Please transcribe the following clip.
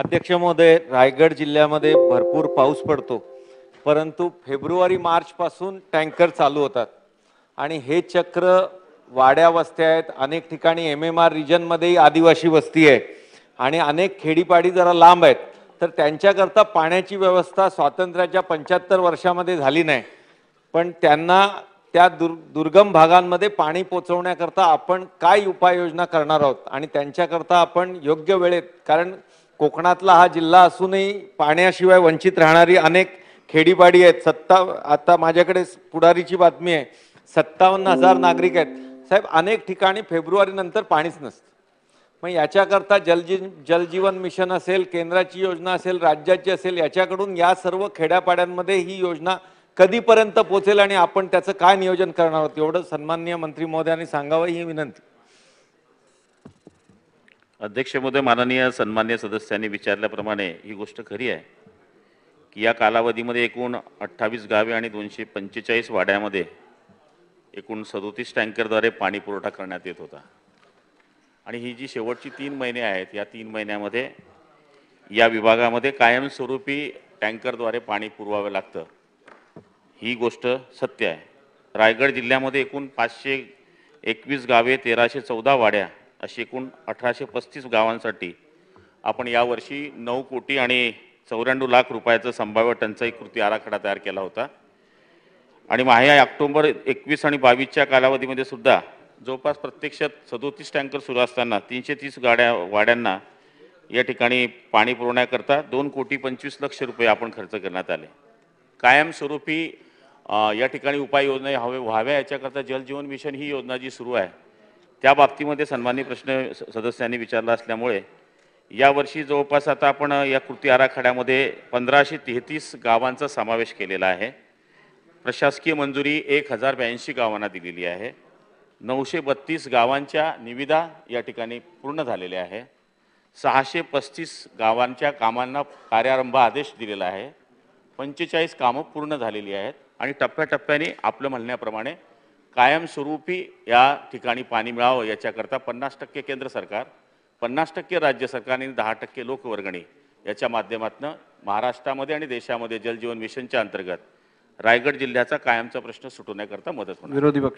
अध्यक्ष महोदय रायगड जिल्ह्यामध्ये भरपूर पाऊस पडतो परंतु फेब्रुवारी मार्चपासून टँकर चालू होतात आणि हे चक्र वाड्या वस्त्या आहेत अनेक ठिकाणी एम एम आर रिजनमध्येही आदिवासी वस्ती आहे आणि अनेक खेडीपाडी जरा लांब आहेत तर त्यांच्याकरता पाण्याची व्यवस्था स्वातंत्र्याच्या पंच्याहत्तर वर्षामध्ये झाली नाही पण त्यांना त्या दुर् दुर्गम भागांमध्ये पाणी पोचवण्याकरता आपण काय उपाययोजना करणार आहोत आणि त्यांच्याकरता आपण योग्य वेळेत कारण कोकणातला हा जिल्हा असूनही पाण्याशिवाय वंचित राहणारी अनेक खेडीपाडी आहेत सत्ता आता माझ्याकडे पुढारीची बातमी आहे सत्तावन्न हजार नागरिक आहेत साहेब अनेक ठिकाणी फेब्रुवारी नंतर पाणीच नसतं मग याच्याकरता जलजी जलजीवन मिशन असेल केंद्राची योजना असेल राज्याची असेल याच्याकडून या सर्व खेड्यापाड्यांमध्ये ही योजना कधीपर्यंत पोचेल आणि आपण त्याचं काय नियोजन करणार आहोत एवढं सन्माननीय मंत्री महोदयांनी सांगावं ही विनंती अध्यक्ष माननीय सन्मान्य सदस्यांनी विचारल्याप्रमाणे ही गोष्ट खरी आहे की या कालावधीमध्ये एकूण अठ्ठावीस गावे आणि दोनशे पंचेचाळीस वाड्यामध्ये एकूण सदोतीस टँकरद्वारे पाणी पुरवठा करण्यात येत होता आणि ही जी शेवटची तीन महिने आहेत या तीन महिन्यामध्ये या विभागामध्ये कायमस्वरूपी टँकरद्वारे पाणी पुरवावं लागतं ही गोष्ट सत्य आहे रायगड जिल्ह्यामध्ये एकूण पाचशे एकवीस गावे तेराशे चौदा वाड्या अशी एकूण अठराशे पस्तीस गावांसाठी आपण यावर्षी नऊ कोटी आणि चौऱ्याण्णव लाख रुपयाचं संभाव्य टंचाई कृती आराखडा तयार केला होता आणि ह्या ऑक्टोंबर एकवीस आणि बावीसच्या कालावधीमध्ये सुद्धा जवळपास प्रत्यक्षात सदोतीस टँकर सुरू असताना तीनशे तीस गाड्या वाड्यांना या ठिकाणी पाणी पुरवण्याकरता दोन कोटी पंचवीस लक्ष रुपये आपण खर्च करण्यात आले कायमस्वरूपी या ठिकाणी उपाययोजना हवे व्हाव्या याच्याकरता जलजीवन मिशन ही योजना जी सुरू आहे त्या बाबतीमध्ये सन्माननीय प्रश्न सदस्यांनी विचारला असल्यामुळे यावर्षी जवळपास आता आपण या कृती आराखड्यामध्ये पंधराशे तेहतीस गावांचा समावेश केलेला आहे प्रशासकीय मंजुरी एक हजार ब्याऐंशी गावांना दिलेली आहे नऊशे बत्तीस गावांच्या निविदा या ठिकाणी पूर्ण झालेल्या आहे सहाशे पस्तीस गावांच्या कामांना कार्यारंभ आदेश दिलेला आहे पंचेचाळीस कामं पूर्ण झालेली आहेत आणि टप्प्याटप्प्याने आपलं म्हणण्याप्रमाणे कायमस्वरूपी या ठिकाणी पाणी मिळावं याच्याकरता पन्नास टक्के केंद्र सरकार पन्नास टक्के राज्य सरकार आणि दहा टक्के लोकवर्गणी याच्या माध्यमातून महाराष्ट्रामध्ये आणि देशामध्ये जलजीवन मिशनच्या अंतर्गत रायगड जिल्ह्याचा कायमचा प्रश्न सुटवण्याकरता मदत होणार विरोधी पक्ष